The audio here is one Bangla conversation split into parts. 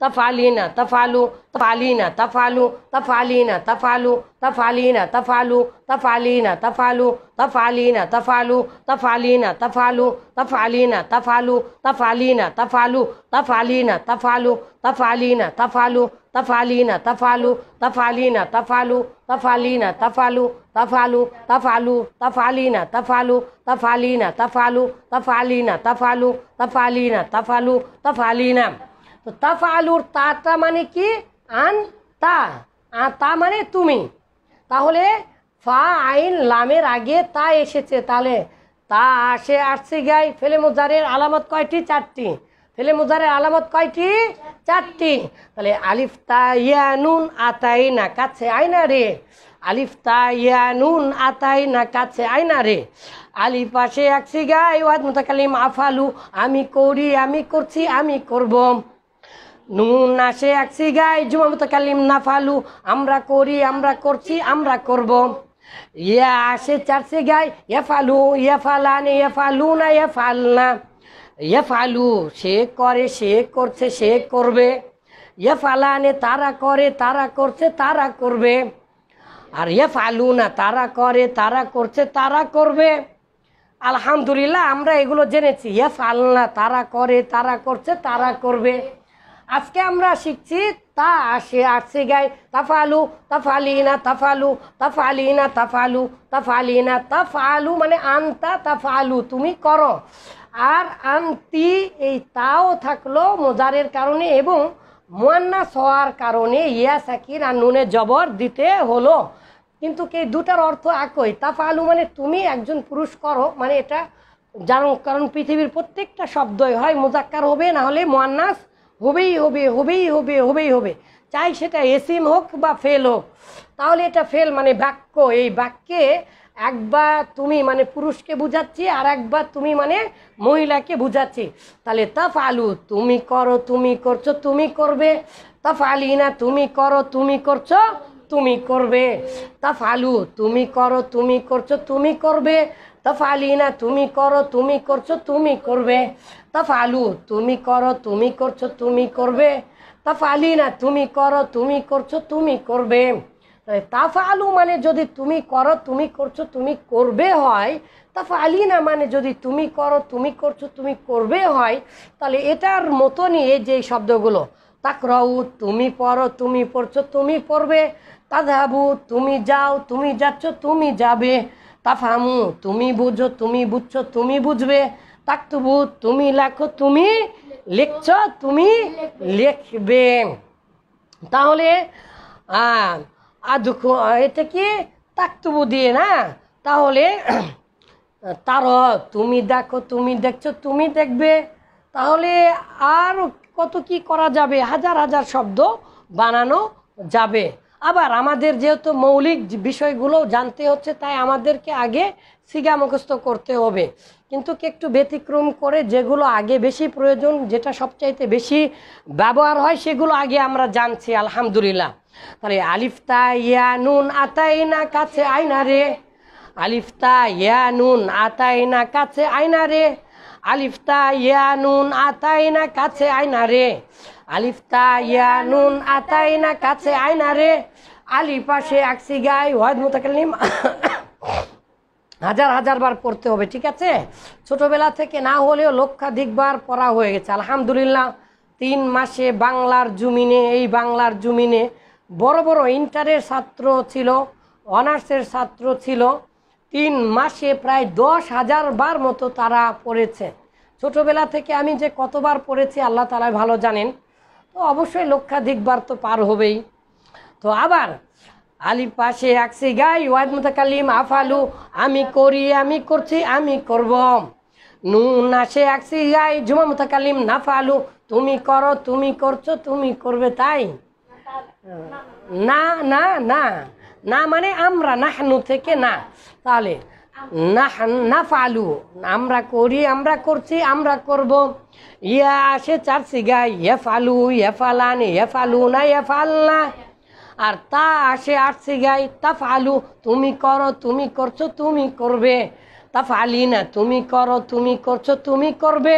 تفعلين تفعل تفعلين تفعل تفعلين تفعل تفعلين تفعل تفعلين تفعل تفعلين تفعل تفعلين تفعل تفعلين تفعل تفعلين تفعل تفعلين تفعل تفعلين تفعل تفعلين تفعل تفعلين تفعل تفعلين تفعل تفعل تفعل تفعلين تفعل تفعلين تفعل تفعلين تفعل تفعلين تفعل تفعلين তো তা ফালুর তাটা মানে কি আন তা আ তা মানে তুমি তাহলে ফা আইন লামের আগে তা এসেছে তাহলে তা আসে আসছে গাই ফেলে মোজারের আলামত কয়টি চারটি ফেলে মোজারের আলামত কয়টি চারটি তাহলে আলিফ তা নুন আতাই না কাছে আয়না রে আলিফ তা নুন আতাই না কাছে আয়না রে আলি পাশে একসি গাই ওয়াদ মুতাকালিম আফালু আমি করি আমি করছি আমি করব নুন আসে এক সিগাই জুমামত কালিম না ফালু আমরা করি আমরা করছি আমরা করব ইয়া আসে চার সিগাই এ ফালু ইয়া ফালান এ ফালু না ইয়া ফালনা এ ফালু সে করে সে করছে সে করবে ইয়া ফালানে তারা করে তারা করছে তারা করবে আর এ ফালু না তারা করে তারা করছে তারা করবে আলহামদুলিল্লাহ আমরা এগুলো জেনেছি ইয়া ফালনা তারা করে তারা করছে তারা করবে আজকে আমরা শিখছি তা আসে আসে গায়ে তাফালু না তাফালু না তাফালু না তাফালু মানে আনতা তাফালু তুমি করো আর আনতি এই তাও থাকলো মোজারের কারণে এবং মোয়ান্না হওয়ার কারণে ইয়া সাকির আর নুনে জবর দিতে হলো কিন্তু কি দুটার অর্থ একই তাফালু মানে তুমি একজন পুরুষ করো মানে এটা জানো কারণ পৃথিবীর প্রত্যেকটা শব্দই হয় মোজাক্কার হবে না হলে মোয়ান্নাস হবেই হবে হবেই হবে হবেই হবে চাই সেটা এসিম হোক বা ফেল হোক তাহলে এটা ফেল মানে বাক্য এই বাক্যে একবার তুমি মানে পুরুষকে বুঝাচ্ছি আর একবার তুমি মানে মহিলাকে বুঝাচ্ছি তাহলে তফ আলু তুমি করো তুমি করছো তুমি করবে তফ আলি না তুমি করো তুমি করছো তুমি করবে তা ফালু তুমি করো তুমি করছো তুমি করবে তা ফালি না তুমি করো তুমি করছো তুমি করবে তা ফালু তুমি করো তুমি করছো তুমি করবে তা ফালি না তুমি করো তুমি করছো তুমি করবে ফালু মানে যদি তুমি করো তুমি করছো তুমি করবে হয় তা ফালি না মানে যদি তুমি করো তুমি করছো তুমি করবে হয় তাহলে এটার মতনই এই যে শব্দগুলো তাকরাউ তুমি পড়ো তুমি পড়ছো তুমি পড়বে তাধাবু তুমি যাও তুমি যাচ্ছ তুমি যাবে তাফামু তুমি বুঝো তুমি বুঝছো তুমি বুঝবে তাকতুবু তুমি লেখো তুমি লিখছ তুমি লিখবে তাহলে আধুক এটা কি তাকতুবু দিয়ে না তাহলে তার তুমি দেখো তুমি দেখছো তুমি দেখবে তাহলে আর কত কি করা যাবে হাজার হাজার শব্দ বানানো যাবে আবার আমাদের যেহেতু মৌলিক বিষয়গুলো জানতে হচ্ছে তাই আমাদেরকে আগে সিগা মুখস্থ করতে হবে কিন্তু একটু ব্যতিক্রম করে যেগুলো আগে বেশি প্রয়োজন যেটা সবচাইতে বেশি ব্যবহার হয় সেগুলো আগে আমরা জানছি আলহামদুলিল্লাহ তাহলে আলিফতা ইয়া নুন না কাছে আয়না রে আলিফতা ইয়া নুন না কাছে আয়না রে আলিফতা ইয়ানুন নুন না কাছে আয়না রে আলিফতা ইয়ানুন নুন আতাইনা কাছে আয়না রে আলি পাশে আকসি গাই ওয়াদ মুতাকাল্লিম হাজার হাজার বার পড়তে হবে ঠিক আছে ছোটবেলা থেকে না হলেও লক্ষাধিকবার পড়া হয়ে গেছে আলহামদুলিল্লাহ তিন মাসে বাংলার জুমিনে এই বাংলার জুমিনে বড় বড় ইন্টারের ছাত্র ছিল অনার্সের ছাত্র ছিল তিন মাসে প্রায় দশ হাজার বার মতো তারা পড়েছে ছোটবেলা থেকে আমি যে কতবার পড়েছি আল্লাহ তালা ভালো জানেন তো অবশ্যই লক্ষাধিকবার তো পার হবেই তো আবার আলি পাশে আকসি গাই ওয়াদ মুতাকালিম আফালু আমি করি আমি করছি আমি করব নুন আসে আকসি গাই ঝুমা মুতাকালিম নাফালু তুমি করো তুমি করছো তুমি করবে তাই না না না না মানে আমরা নাহনু থেকে না তাহলে না ফালু আমরা করি আমরা করছি আমরা করব ইয়া আসে চারছি সিগা ইয়া ফালু ইয়া ফালান ইয়া ফালু না ইয়া ফালনা আর তা আসে আট গাই তা ফালু তুমি করো তুমি করছো তুমি করবে তা ফালি না তুমি করো তুমি করছো তুমি করবে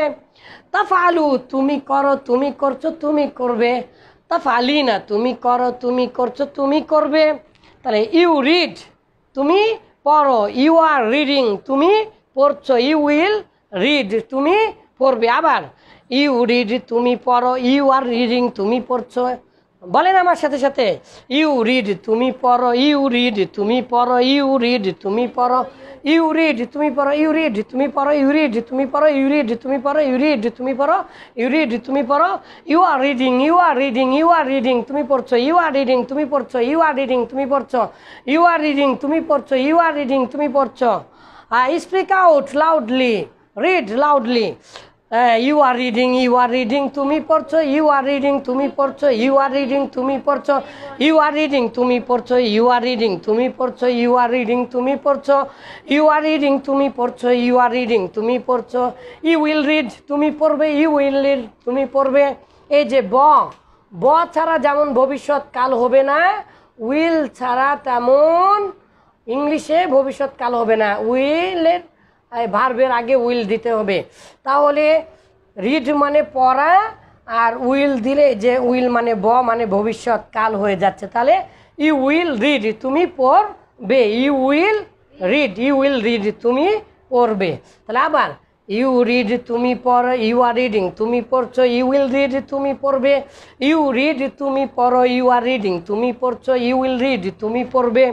তা ফালু তুমি করো তুমি করছো তুমি করবে তা ফালি না তুমি করো তুমি করছো তুমি করবে তাহলে ইউ রিড তুমি পড়ো ইউ আর রিডিং তুমি পড়ছো ইউ উইল রিড তুমি পড়বে আবার ইউ রিড তুমি পড়ো ইউ আর রিডিং তুমি পড়ছো বলেন আমার সাথে সাথে ইউ রিড তুমি পড়ো ইউ রিড তুমি পড়ো ইউ রিড তুমি পড়ো ইউ রিড তুমি পড়ো ইউ রিড তুমি পড়ো ইউ রিড তুমি পড়ো ইউ রিড তুমি পড়ো ইউ রিড তুমি পড়ো ইউ রিড তুমি পড়ো you are reading you are reading you are reading তুমি পড়ছো ইউ আর রিডিং তুমি পড়ছো ইউ আর রিডিং তুমি পড়ছো ইউ আর রিডিং তুমি পড়ছো ইউ আর রিডিং তুমি পড়ছো speak out loudly read loudly you are reading you are reading তুমি পড়ছো ইউ আর রিডিং তুমি পড়ছো ইউ আর রিডিং তুমি পড়ছো ইউ আর রিডিং তুমি পড়ছো ইউ আর রিডিং তুমি পড়ছো ইউ আর রিডিং তুমি পড়ছো ইউ আর রিডিং তুমি পড়ছো ইউ আর রিডিং তুমি পড়ছো ইউ উইল রিড তুমি পড়বে ইউ উইল রিড তুমি পড়বে এই যে ব ব ছাড়া যেমন ভবিষ্যৎ কাল হবে না উইল ছাড়া তেমন ইংলিশে ভবিষ্যৎ কাল হবে না এর ভার্বের আগে উইল দিতে হবে তাহলে রিড মানে পড়া আর উইল দিলে যে উইল মানে ব মানে ভবিষ্যৎ কাল হয়ে যাচ্ছে তাহলে ই উইল রিড তুমি পড়বে you will read you will read তুমি পড়বে তাহলে আবার ইউ রিড তুমি পড় ইউ আর রিডিং তুমি পড়ছো ইউ উইল রিড তুমি পড়বে ইউ রিড তুমি পড় ইউ আর রিডিং তুমি পড়ছো ইউ উইল রিড তুমি পড়বে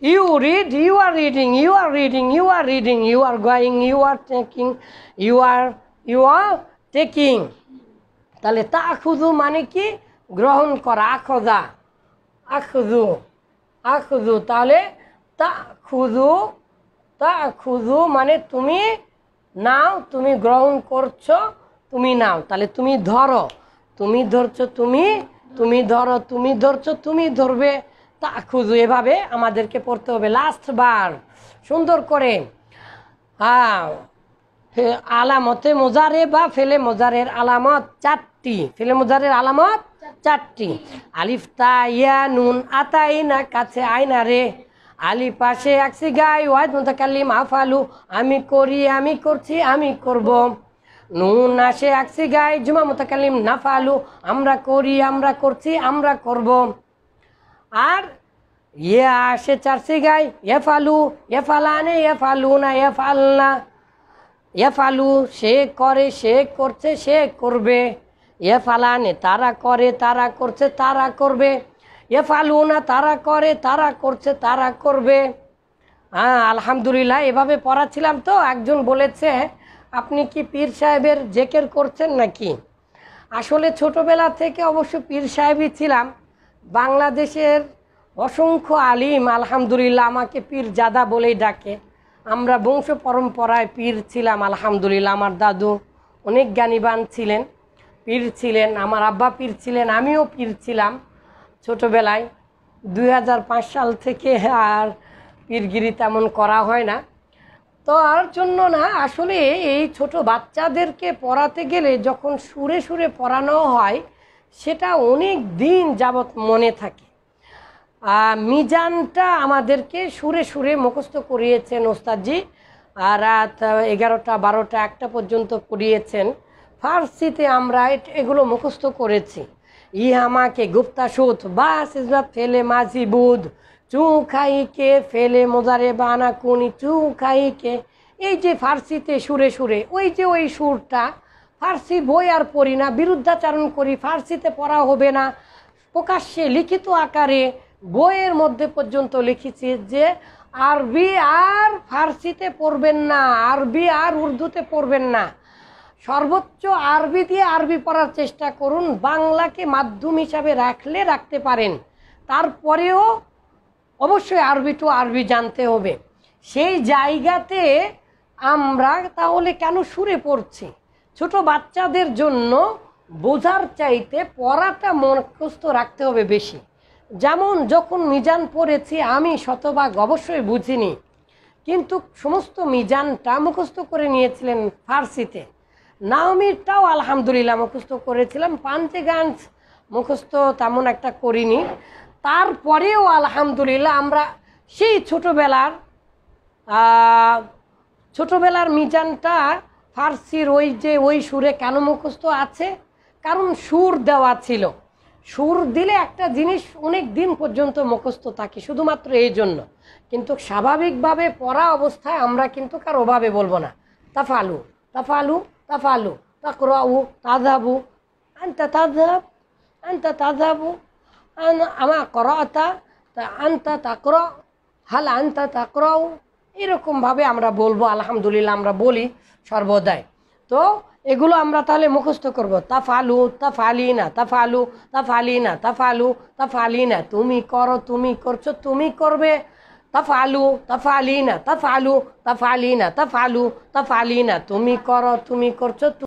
You read, you are reading, you are reading, you are reading, you are going, you are taking, you are, you are taking. তাহলে তা খুদু মানে কি গ্রহণ করা আখদা আখদু আখদু তাহলে তা খুদু তা খুদু মানে তুমি নাও তুমি গ্রহণ করছো তুমি নাও তাহলে তুমি ধরো তুমি ধরছো তুমি তুমি ধরো তুমি ধরছো তুমি ধরবে তাকুজু এভাবে আমাদেরকে পড়তে হবে লাস্ট বার সুন্দর করে হ্যাঁ আলামতে মোজারে বা ফেলে মোজারের আলামত চারটি ফেলে মোজারের আলামত চারটি আলিফ তা ইয়া নুন না কাছে আয়না রে আলি পাশে একসি গাই ওয়াদ মুতাকাল্লিম আফালু আমি করি আমি করছি আমি করব নুন আসে একসি গাই জুমা মুতাকাল্লিম নাফালু আমরা করি আমরা করছি আমরা করব আর ইয়ে আসে চার্সি গাই এ ফালু এ ফালানে এ ফালু না এ ফাল না এ ফালু সে করে সে করছে সে করবে এ ফালানে তারা করে তারা করছে তারা করবে এ ফালু না তারা করে তারা করছে তারা করবে হ্যাঁ আলহামদুলিল্লাহ এভাবে পড়াচ্ছিলাম তো একজন বলেছে আপনি কি পীর সাহেবের জেকের করছেন নাকি আসলে ছোটবেলা থেকে অবশ্য পীর সাহেবই ছিলাম বাংলাদেশের অসংখ্য আলিম আলহামদুলিল্লাহ আমাকে পীর জাদা বলেই ডাকে আমরা বংশ পরম্পরায় পীর ছিলাম আলহামদুলিল্লাহ আমার দাদু অনেক জ্ঞানীবান ছিলেন পীর ছিলেন আমার আব্বা পীর ছিলেন আমিও পীর ছিলাম ছোটোবেলায় দুই সাল থেকে আর পীরগিরি তেমন করা হয় না তো আর জন্য না আসলে এই ছোট বাচ্চাদেরকে পড়াতে গেলে যখন সুরে সুরে পড়ানো হয় সেটা অনেক দিন যাবৎ মনে থাকে আর মিজানটা আমাদেরকে সুরে সুরে মুখস্থ করিয়েছেন ওস্তাদজি আর রাত এগারোটা বারোটা একটা পর্যন্ত করিয়েছেন ফার্সিতে আমরা এগুলো মুখস্থ করেছি ইহামাকে গুপ্তা সুত বা ফেলে মাঝি বুধ চু খাইকে ফেলে মোজারে বানা কুনি চু খাইকে এই যে ফার্সিতে সুরে সুরে ওই যে ওই সুরটা ফার্সি বই আর পড়ি না বিরুদ্ধাচারণ করি ফার্সিতে পড়া হবে না প্রকাশ্যে লিখিত আকারে বইয়ের মধ্যে পর্যন্ত লিখেছি যে আরবি আর ফার্সিতে পড়বেন না আরবি আর উর্দুতে পড়বেন না সর্বোচ্চ আরবি দিয়ে আরবি পড়ার চেষ্টা করুন বাংলাকে মাধ্যম হিসাবে রাখলে রাখতে পারেন তারপরেও অবশ্যই আরবি টু আরবি জানতে হবে সেই জায়গাতে আমরা তাহলে কেন সুরে পড়ছি ছোট বাচ্চাদের জন্য বোঝার চাইতে পড়াটা মনস্ত রাখতে হবে বেশি যেমন যখন মিজান পড়েছি আমি শতভাগ অবশ্যই বুঝিনি কিন্তু সমস্ত মিজানটা মুখস্থ করে নিয়েছিলেন ফার্সিতে নাওমিরটাও আলহামদুলিল্লাহ মুখস্থ করেছিলাম পাঞ্চেগাঞ্জ মুখস্থ তেমন একটা করিনি তারপরেও আলহামদুলিল্লাহ আমরা সেই ছোটোবেলার ছোটোবেলার মিজানটা ফার্সির ওই যে ওই সুরে কেন মুখস্থ আছে কারণ সুর দেওয়া ছিল সুর দিলে একটা জিনিস অনেক দিন পর্যন্ত মুখস্থ থাকে শুধুমাত্র এই জন্য কিন্তু স্বাভাবিকভাবে পড়া অবস্থায় আমরা কিন্তু কার অভাবে বলবো না তাফালু তাফালু তাফালু তাকরাউ তাধাবু আনতা তাধাব আনতা আমার আমা তা আনতা তাকর হাল আনতা তাকরাউ এরকমভাবে আমরা বলবো আলহামদুলিল্লাহ আমরা বলি সর্বদাই তো এগুলো আমরা তাহলে মুখস্থ করব তা ফালু তা ফালি না তা ফালু তা ফালি না তা ফালু তা ফালি না তুমি করো তুমি করছো তুমি করবে তা ফালু তা ফালি না তা ফালু তা ফালি না তা ফালু তা ফালি না তুমি করো তুমি করছো